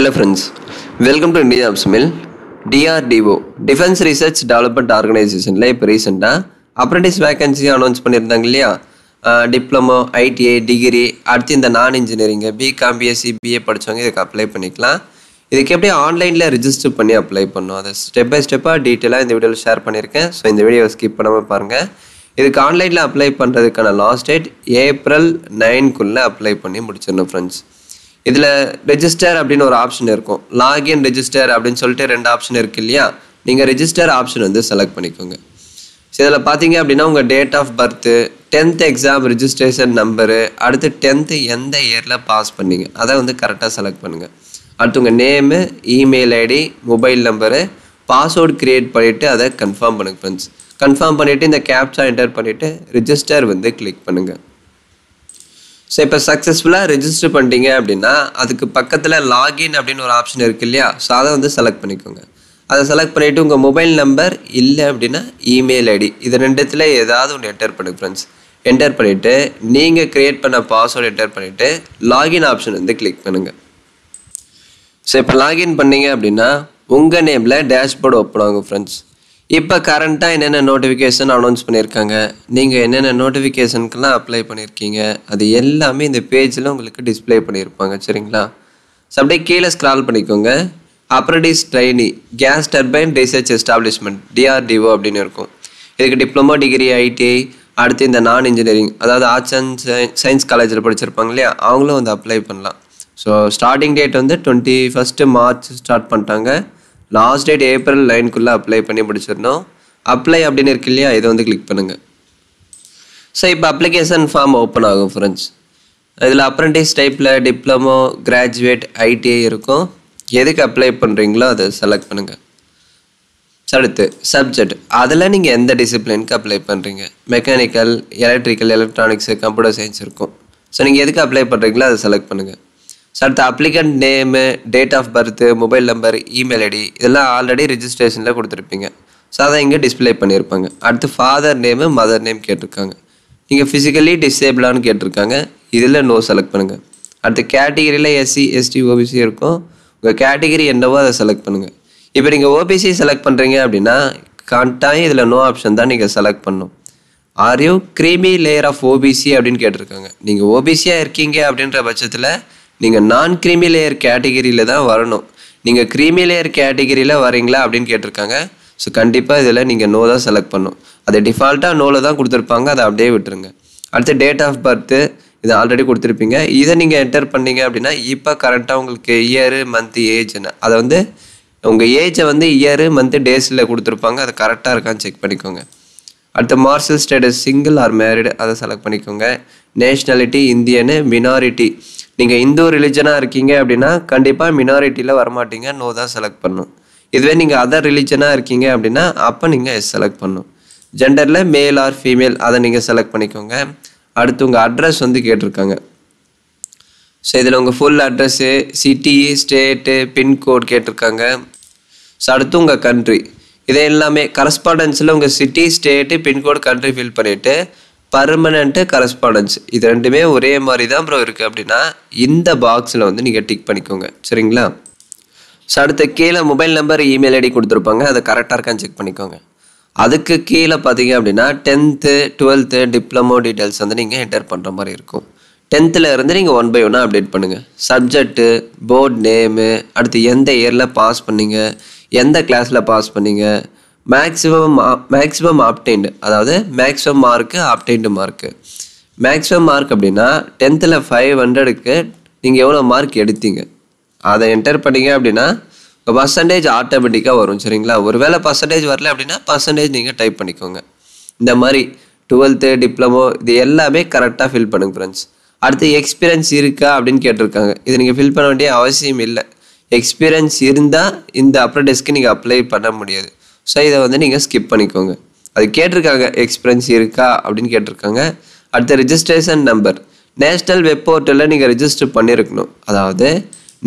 hello friends welcome to India Apps DRDO defence research development ஆர்கனைசேஷனில் இப்போ ரீசெண்டாக apprentice vacancy announce பண்ணியிருந்தாங்க இல்லையா டிப்ளமோ ஐடிஐ டிகிரி அடுத்து இந்த நான் இன்ஜினியரிங் பிகாம் பிஎஸ்சி பிஏ படித்தவங்க இதுக்கு அப்ளை பண்ணிக்கலாம் இதுக்கு எப்படி ஆன்லைனில் ரிஜிஸ்டர் பண்ணி அப்ளை பண்ணோம் அதை ஸ்டெப் பை ஸ்டெப்பாக டீட்டெயிலாக இந்த வீடியோவில் ஷேர் பண்ணியிருக்கேன் ஸோ இந்த வீடியோவை ஸ்கிப் பண்ணாமல் பாருங்கள் இதுக்கு ஆன்லைனில் அப்ளை பண்ணுறதுக்கான லாஸ்ட் டேட் ஏப்ரல் நைன்குள்ளே அப்ளை பண்ணி முடிச்சிடணும் ஃப்ரெண்ட்ஸ் இதில் ரெஜிஸ்டர் அப்படின்னு ஒரு ஆப்ஷன் இருக்கும் லாகின் ரெஜிஸ்டர் அப்படின்னு சொல்லிட்டு ரெண்டு ஆப்ஷன் இருக்குது இல்லையா நீங்கள் ரெஜிஸ்டர் ஆப்ஷன் வந்து செலக்ட் பண்ணிக்கோங்க ஸோ இதில் பார்த்தீங்க அப்படின்னா உங்கள் date of birth tenth exam registration number அடுத்து டென்த்து எந்த இயரில் பாஸ் பண்ணிங்க அதை வந்து கரெக்டாக செலக்ட் பண்ணுங்கள் அடுத்து உங்கள் name email ID mobile number password create பண்ணிவிட்டு அதை கன்ஃபார்ம் பண்ணுங்க ஃப்ரெண்ட்ஸ் கன்ஃபார்ம் பண்ணிவிட்டு இந்த கேப்சா என்டர் பண்ணிவிட்டு ரிஜிஸ்டர் வந்து கிளிக் பண்ணுங்கள் ஸோ இப்போ சக்ஸஸ்ஃபுல்லாக ரெஜிஸ்டர் பண்ணிட்டீங்க அப்படின்னா அதுக்கு பக்கத்தில் லாகின் அப்படின்னு ஒரு ஆப்ஷன் இருக்குது இல்லையா ஸோ அதை வந்து செலக்ட் பண்ணிக்கோங்க அதை செலக்ட் பண்ணிவிட்டு உங்கள் மொபைல் நம்பர் இல்லை அப்படின்னா இமெயில் ஐடி இது ரெண்டுத்தில் ஏதாவது ஒன்று என்டர் பண்ணு ஃப்ரெண்ட்ஸ் என்டர் பண்ணிவிட்டு நீங்கள் க்ரியேட் பண்ண பாஸ்வேர்டு என்டர் பண்ணிவிட்டு லாகின் ஆப்ஷன் வந்து கிளிக் பண்ணுங்கள் ஸோ இப்போ லாகின் பண்ணீங்க அப்படின்னா உங்கள் நேமில் டேஷ்போர்டு ஓப்பன் ஆகும் ஃப்ரெண்ட்ஸ் இப்போ கரண்ட்டாக என்னென்ன நோட்டிஃபிகேஷன் அனௌன்ஸ் பண்ணியிருக்காங்க நீங்கள் என்னென்ன நோட்டிஃபிகேஷனுக்கெல்லாம் அப்ளை பண்ணியிருக்கீங்க அது எல்லாமே இந்த பேஜில் உங்களுக்கு டிஸ்பிளே பண்ணியிருப்பாங்க சரிங்களா ஸோ அப்படியே கீழே ஸ்க்ரால் பண்ணிக்கோங்க apprentice trainee gas turbine research establishment DRDO அப்படின்னு இருக்கும் இதுக்கு டிப்ளமோ டிகிரி ஐடிஐ அடுத்து இந்த நான் இன்ஜினியரிங் அதாவது ஆர்ட்ஸ் அண்ட் சயின்ஸ் காலேஜில் படிச்சிருப்பாங்க இல்லையா அவங்களும் வந்து அப்ளை பண்ணலாம் ஸோ ஸ்டார்டிங் டேட் வந்து டுவெண்ட்டி ஃபஸ்ட்டு மார்ச் ஸ்டார்ட் பண்ணிட்டாங்க லாஸ்ட் டேட் ஏப்ரல் நைன்குள்ளே அப்ளை பண்ணி முடிச்சிடணும் அப்ளை அப்படின்னு இருக்கு இல்லையா இதை வந்து கிளிக் பண்ணுங்கள் ஸோ இப்போ அப்ளிகேஷன் ஃபார்ம் ஓப்பன் ஆகும் ஃப்ரெண்ட்ஸ் இதில் அப்ரண்டிஸ் டைப்பில் டிப்ளமோ கிராஜுவேட் ஐடிஐ இருக்கும் எதுக்கு அப்ளை பண்ணுறீங்களோ அதை செலக்ட் பண்ணுங்கள் அடுத்து சப்ஜெக்ட் அதில் நீங்கள் எந்த டிசிப்ளினுக்கு அப்ளை பண்ணுறீங்க mechanical electrical electronics computer science இருக்கும் ஸோ நீங்கள் எதுக்கு அப்ளை பண்ணுறீங்களோ அதை செலக்ட் பண்ணுங்கள் ஸோ அடுத்த applicant name date of birth mobile number email ID இதெல்லாம் ஆல்ரெடி ரிஜிஸ்ட்ரேஷனில் கொடுத்துருப்பீங்க ஸோ அதை இங்கே டிஸ்பிளே பண்ணியிருப்பாங்க அடுத்து ஃபாதர் நேமு மதர் நேம் கேட்டிருக்காங்க நீங்கள் ஃபிசிக்கலி டிசேபிளானு கேட்டிருக்காங்க இதில் நோ செலக்ட் பண்ணுங்கள் அடுத்து கேட்டகிரியில் எஸ்சி எஸ்டி ஓபிசி இருக்கும் உங்கள் கேட்டகிரி என்னவோ அதை செலக்ட் பண்ணுங்கள் இப்போ நீங்கள் ஓபிசி செலக்ட் பண்ணுறீங்க அப்படின்னா கான்டாய் இதில் நோ ஆப்ஷன் தான் நீங்கள் செலக்ட் பண்ணும் are you layer of OBC அப்படின்னு கேட்டிருக்காங்க நீங்கள் ஓபிசியாக இருக்கீங்க அப்படின்ற பட்சத்தில் நீங்கள் நான் க்ரீமி லேயர் கேட்டகிரியில் தான் வரணும் நீங்கள் க்ரீமி லேயர் கேட்டகிரியில் வரீங்களா அப்படின்னு கேட்டிருக்காங்க ஸோ கண்டிப்பாக இதில் நீங்கள் நோ தான் செலக்ட் பண்ணும் அதை டிஃபால்ட்டாக நோவில் தான் கொடுத்துருப்பாங்க அதை அப்படியே விட்டுருங்க அடுத்து டேட் ஆஃப் பர்த்து இது ஆல்ரெடி கொடுத்துருப்பீங்க இதை நீங்கள் என்டர் பண்ணீங்க அப்படின்னா இப்போ கரெக்டாக உங்களுக்கு இயரு மந்த்து ஏஜ்னு அதை வந்து உங்கள் ஏஜை வந்து இயரு மந்த்து டேஸில் கொடுத்துருப்பாங்க அதை கரெக்டாக இருக்கான்னு செக் பண்ணிக்கோங்க அடுத்து marital status single or married அதை செலக்ட் பண்ணிக்கோங்க நேஷ்னாலிட்டி இந்தியனு மினாரிட்டி நீங்கள் இந்து ரிலிஜனாக இருக்கீங்க அப்படின்னா கண்டிப்பாக மினாரிட்டியில் வரமாட்டீங்க நோ தான் செலக்ட் பண்ணும் இதுவே நீங்கள் அதர் ரிலிஜனாக இருக்கீங்க அப்படின்னா அப்போ நீங்கள் எஸ் செலக்ட் பண்ணும் ஜெண்டரில் மேல் ஆர் ஃபீமேல் அதை நீங்கள் செலக்ட் பண்ணிக்கோங்க அடுத்து உங்கள் அட்ரஸ் வந்து கேட்டிருக்காங்க ஸோ இதில் உங்கள் full address city state pincode கேட்டிருக்காங்க ஸோ அடுத்து உங்கள் கண்ட்ரி இதே எல்லாமே கரஸ்பாண்டன்ஸில் உங்கள் city state pincode country fill பண்ணிவிட்டு பர்மனண்ட்டு கரஸ்பாண்டன்ஸ் இது ரெண்டுமே ஒரே மாதிரி தான் ப்ரோ இருக்குது அப்படின்னா இந்த பாக்ஸில் வந்து நீங்கள் டிக் பண்ணிக்கோங்க சரிங்களா ஸோ அடுத்த கீழே மொபைல் நம்பர் இமெயில் ஐடி கொடுத்துருப்பாங்க அதை கரெக்டாக இருக்கான்னு செக் பண்ணிக்கோங்க அதுக்கு கீழே பார்த்தீங்க அப்படின்னா டென்த்து டுவெல்த்து டிப்ளமோ டீட்டெயில்ஸ் வந்து நீங்கள் என்டர் பண்ணுற மாதிரி இருக்கும் டென்த்தில் இருந்து நீங்கள் ஒன் பை ஒன்னாக அப்டேட் பண்ணுங்கள் சப்ஜெக்ட்டு போர்ட் நேமு அடுத்து எந்த இயரில் பாஸ் பண்ணீங்க எந்த கிளாஸில் பாஸ் பண்ணீங்க மேக்ஸிமம் மேக்ஸிமம் ஆப்டைண்டு அதாவது maximum mark obtained mark maximum mark அப்படின்னா டென்த்தில் ஃபைவ் ஹண்ட்ரடுக்கு நீங்கள் எவ்வளோ மார்க் எடுத்தீங்க அதை என்டர் பண்ணீங்க அப்படின்னா உங்கள் பர்சன்டேஜ் ஆட்டோமேட்டிக்காக வரும் சரிங்களா ஒரு வேளை பர்சன்டேஜ் வரல அப்படின்னா பர்சன்டேஜ் நீங்கள் டைப் பண்ணிக்கோங்க இந்த மாதிரி டுவெல்த்து டிப்ளமோ இது எல்லாமே கரெக்டாக ஃபில் பண்ணுங்க ஃப்ரெண்ட்ஸ் அடுத்து எக்ஸ்பீரியன்ஸ் இருக்கா அப்படின்னு கேட்டிருக்காங்க இது நீங்கள் ஃபில் பண்ண வேண்டிய அவசியம் இல்லை எக்ஸ்பீரியன்ஸ் இருந்தால் இந்த அப்ரண்டிஸ்க்கு நீங்கள் அப்ளை பண்ண முடியாது ஸோ இதை வந்து நீங்கள் ஸ்கிப் பண்ணிக்கோங்க அது கேட்டிருக்காங்க எக்ஸ்பீரியன்ஸ் இருக்கா அப்படின்னு கேட்டிருக்காங்க அடுத்த ரிஜிஸ்ட்ரேஷன் நம்பர் நேஷ்னல் வெப் போர்ட்டலில் நீங்கள் ரிஜிஸ்டர் பண்ணியிருக்கணும் அதாவது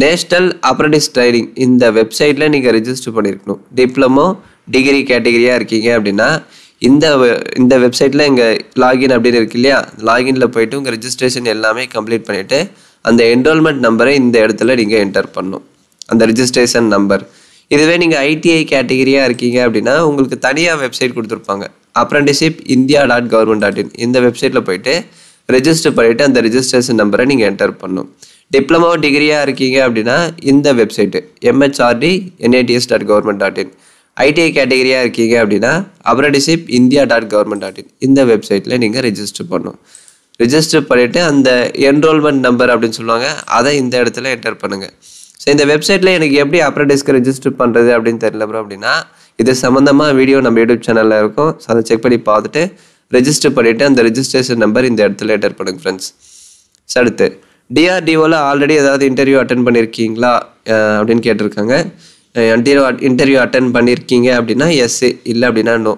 நேஷ்னல் அப்ரண்டிஸ் ட்ரைனிங் இந்த வெப்சைட்டில் நீங்கள் ரிஜிஸ்டர் பண்ணியிருக்கணும் டிப்ளமோ டிகிரி கேட்டகரியாக இருக்கீங்க அப்படின்னா இந்த இந்த வெப்சைட்டில் இங்கே லாகின் அப்படின்னு இருக்கு இல்லையா லாகினில் போயிட்டு உங்கள் ரிஜிஸ்ட்ரேஷன் எல்லாமே கம்ப்ளீட் பண்ணிவிட்டு அந்த என்ரோல்மெண்ட் நம்பரை இந்த இடத்துல நீங்கள் என்டர் பண்ணும் அந்த ரிஜிஸ்ட்ரேஷன் நம்பர் இதுவே நீங்கள் ஐடிஐ கேட்டகிரியாக இருக்கீங்க அப்படின்னா உங்களுக்கு தனியாக வெப்சைட் கொடுத்துருப்பாங்க apprenticeship India dot government dot in இந்த வெப்சைட்டில் போயிட்டு ரெஜிஸ்டர் பண்ணிவிட்டு அந்த ரெஜிஸ்ட்ரேஷன் நம்பரை நீங்கள் என்டர் பண்ணணும் டிப்ளமோ டிகிரியாக இருக்கீங்க அப்படின்னா இந்த website MHRD NITS dot government dot in ITI கேட்டகிரியாக இருக்கீங்க அப்படின்னா apprenticeship India dot government dot in இந்த வெப்சைட்டில் நீங்கள் ரெஜிஸ்டர் பண்ணணும் ரிஜிஸ்டர் பண்ணிவிட்டு அந்த என்ரோல்மெண்ட் நம்பர் அப்படின்னு சொல்லுவாங்க அதை இந்த இடத்துல என்டர் பண்ணுங்கள் ஸோ இந்த வெப்சைட்டில் எனக்கு எப்படி அப்ரண்டிஸ்க்கு ரெஜிஸ்டர் பண்ணுறது அப்படின்னு தெரியல ப்ரோ அப்படின்னா இது சம்மந்தமாக வீடியோ நம்ம யூடியூப் சேனலில் இருக்கும் ஸோ அதை செக் பண்ணி பார்த்துட்டு ரெஜிஸ்டர் பண்ணிவிட்டு அந்த ரெஜிஸ்ட்ரேஷன் நம்பர் இந்த இடத்துல என்டர் பண்ணுங்க ஃப்ரெண்ட்ஸ் ஸோ அடுத்து டிஆர்டிஓவில் ஆல்ரெடி ஏதாவது இன்டர்வியூ அட்டன் பண்ணியிருக்கீங்களா அப்படின்னு கேட்டிருக்காங்க இன்டர்வியூ இன்டர்வியூ அட்டன் பண்ணியிருக்கீங்க அப்படின்னா எஸ் இல்லை அப்படின்னா நோ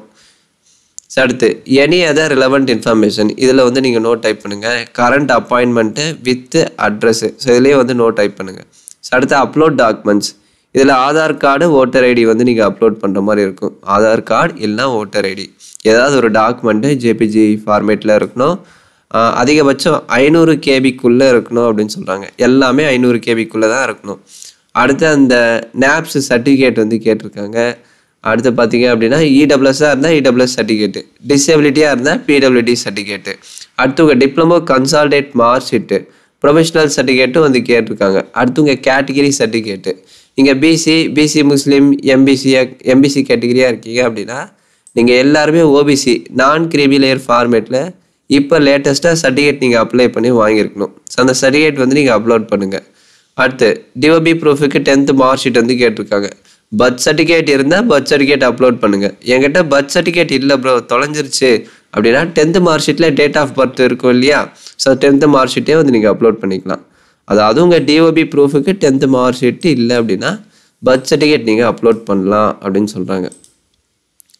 ஸோ அடுத்து எனி அதர் ரிலவெண்ட் இன்ஃபர்மேஷன் இதில் வந்து நீங்கள் நோ டைப் பண்ணுங்கள் current appointment with address so இதிலே வந்து நோ டைப் பண்ணுங்கள் அடுத்து அப்லோட் டாக்குமெண்ட்ஸ் இதில் ஆதார் கார்டு ஓட்டர் ஐடி வந்து நீங்கள் அப்லோட் பண்ணுற மாதிரி இருக்கும் ஆதார் கார்டு இல்லைனா ஓட்டர் ஐடி ஏதாவது ஒரு டாக்குமெண்ட்டு ஜேபிஜி ஃபார்மேட்டில் இருக்கணும் அதிகபட்சம் ஐநூறு கேபிக்குள்ளே இருக்கணும் அப்படின்னு சொல்கிறாங்க எல்லாமே ஐநூறு கேபிக்குள்ளே தான் இருக்கணும் அடுத்து அந்த நேப்ஸ் சர்டிஃபிகேட் வந்து கேட்டிருக்காங்க அடுத்து பார்த்தீங்க அப்படின்னா இடபிள்யூஎஸ்ஸாக இருந்தால் இடபிள்யூஎஸ் சர்டிஃபிகேட்டு டிசபிலிட்டியாக இருந்தால் பிடபிள்யூடி சர்டிஃபிகேட்டு அடுத்து உங்கள் diploma consolidated mark sheet professional சர்டிஃபிகேட்டும் வந்து கேட்டிருக்காங்க உங்கள் கேட்டகிரி சர்டிஃபிகேட்டு நீங்கள் BC BC Muslim MBC MBC கேட்டகிரியாக இருக்கீங்க அப்படின்னா நீங்கள் எல்லாருமே ஓபிசி நான் கிரிமிலேயர் ஃபார்மேட்டில் இப்போ லேட்டஸ்ட்டாக சர்டிஃபிகேட் நீங்கள் அப்ளை பண்ணி வாங்கியிருக்கணும் ஸோ அந்த சர்டிஃபிகேட் வந்து நீங்கள் அப்லோட் பண்ணுங்கள் அடுத்து டிஓபி ப்ரூஃபுக்கு டென்த்து மார்க் ஷீட் வந்து கேட்டிருக்காங்க பர்த் சர்டிஃபிகேட் இருந்தால் பர்த் சர்டிஃபிகேட் அப்லோட் பண்ணுங்கள் என்கிட்ட பர்த் சர்டிஃபிகேட் இல்லை ப்ரோ தொலைஞ்சிருச்சு அப்படின்னா டென்த்து மார்க் ஷீட்டில் டேட் ஆஃப் பர்த் இருக்கும் இல்லையா ஸோ டென்த்து மார்க் ஷீட்டே வந்து நீங்கள் அப்லோட் பண்ணிக்கலாம் அதாவது உங்கள் டிஓபி ப்ரூஃபுக்கு டென்த்து மார்க் ஷீட்டு இல்லை அப்படின்னா பர்த் சர்டிஃபிகேட் நீங்கள் அப்லோட் பண்ணலாம் அப்படின்னு சொல்கிறாங்க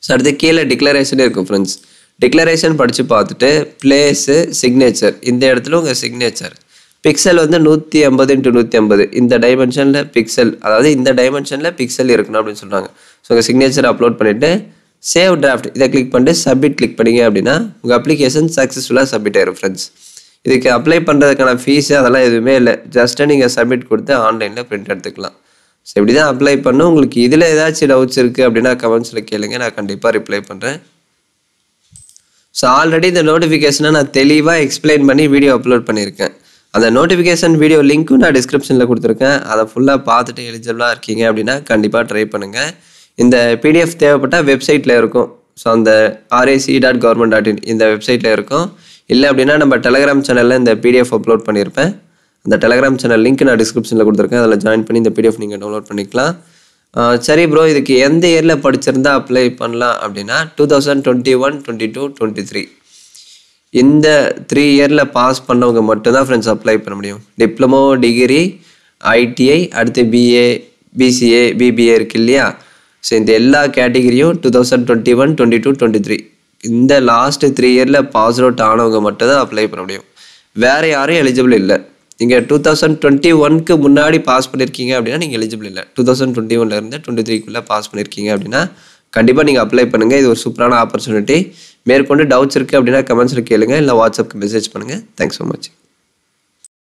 ஸோ அடுத்து கீழே டிக்ளரேஷனே இருக்கும் ஃப்ரெண்ட்ஸ் டிக்ளரேஷன் படித்து பார்த்துட்டு பிளேஸு சிக்னேச்சர் இந்த இடத்துல உங்கள் சிக்னேச்சர் பிக்சல் வந்து நூற்றி ஐம்பது இன்ட்டு நூற்றி ஐம்பது இந்த டைமென்ஷனில் பிக்சல் அதாவது இந்த டைமென்ஷனில் பிக்சல் இருக்கணும் அப்படின்னு சொல்கிறாங்க ஸோ உங்கள் சிக்னேச்சர் அப்லோட் பண்ணிவிட்டு சேவ் டிராஃப்ட் இதை கிளிக் பண்ணிட்டு சப்மிட் கிளிக் பண்ணிங்க அப்படின்னா உங்கள் அப்ளிகேஷன் சக்ஸஸ்ஃபுல்லாக சப்மிட் ஆயிரும் ஃப்ரெண்ட்ஸ் இதுக்கு அப்ளை பண்ணுறதுக்கான ஃபீஸு அதெல்லாம் எதுவுமே இல்லை ஜஸ்ட்டாக நீங்கள் சப்மிட் கொடுத்து ஆன்லைனில் ப்ரிண்ட் எடுத்துக்கலாம் ஸோ இப்படி தான் அப்ளை பண்ணும் உங்களுக்கு இதில் ஏதாச்சும் டவுட்ஸ் இருக்குது அப்படின்னா கமெண்ட்ஸில் கேளுங்க நான் கண்டிப்பாக ரிப்ளை பண்ணுறேன் ஸோ ஆல்ரெடி இந்த நோட்டிஃபிகேஷனை நான் தெளிவாக எக்ஸ்பிளைன் பண்ணி வீடியோ அப்லோட் பண்ணியிருக்கேன் அந்த நோட்டிஃபிகேஷன் வீடியோ லிங்க்கும் நான் டிஸ்கிரிப்ஷனில் கொடுத்துருக்கேன் அதை ஃபுல்லாக பார்த்துட்டு எலிஜிபிளாக இருக்கீங்க அப்படின்னா கண்டிப்பாக ட்ரை பண்ணுங்கள் இந்த பிடிஎஃப் தேவைப்பட்டால் வெப்சைட்டில் இருக்கும் ஸோ அந்த RAC dot government dot in இந்த வெப்சைட்டில் இருக்கும் இல்லை அப்படின்னா நம்ம டெலகிராம் சேனலில் இந்த பிடிஎஃப் அப்லோட் பண்ணியிருப்பேன் அந்த டெலகிராம் சேனல் லிங்க் நான் டிஸ்கிரிப்ஷனில் கொடுத்துருக்கேன் அதில் ஜாயின் பண்ணி இந்த பிடிஎஃப் நீங்கள் டவுன்லோட் பண்ணிக்கலாம் சரி ப்ரோ இதுக்கு எந்த இயரில் படிச்சிருந்தா அப்ளை பண்ணலாம் அப்படின்னா two thousand twenty one twenty two twenty three இந்த த்ரீ இயரில் பாஸ் பண்ணவங்க மட்டும்தான் ஃப்ரெண்ட்ஸ் அப்ளை பண்ண முடியும் டிப்ளமோ டிகிரி ஐடிஐ அடுத்து பிஏ பிசிஏ பிபிஏ இருக்கு இல்லையா ஸோ இந்த எல்லா கேட்டகிரியும் two thousand twenty one twenty two twenty three இந்த லாஸ்ட்டு த்ரீ இயரில் பாஸ் அவுட் ஆனவங்க மட்டும் தான் அப்ளை பண்ண முடியும் வேறு யாரும் எலிஜிபிள் இல்லை நீங்கள் டூ தௌசண்ட் டுவெண்ட்டி ஒன்க்கு முன்னாடி பாஸ் பண்ணியிருக்கீங்க அப்படின்னா நீங்கள் எலிஜிபிள் இல்லை டூ தௌசண்ட் டுவெண்ட்டி ஒன்லேருந்து டுவெண்ட்டி த்ரீக்குள்ளே பாஸ் பண்ணியிருக்கீங்க அப்படின்னா கண்டிப்பாக நீங்கள் அப்ளை பண்ணுங்கள் இது ஒரு சூப்பரான ஆப்பர்ச்சுனிட்டி மேற்கொண்டு டவுட்ஸ் இருக்குது அப்படின்னா கமெண்ட்ஸில் கேளுங்கள் இல்லை வாட்ஸ்அப்புக்கு மெசேஜ் பண்ணுங்கள் தேங்க்ஸ் ஸோ மச்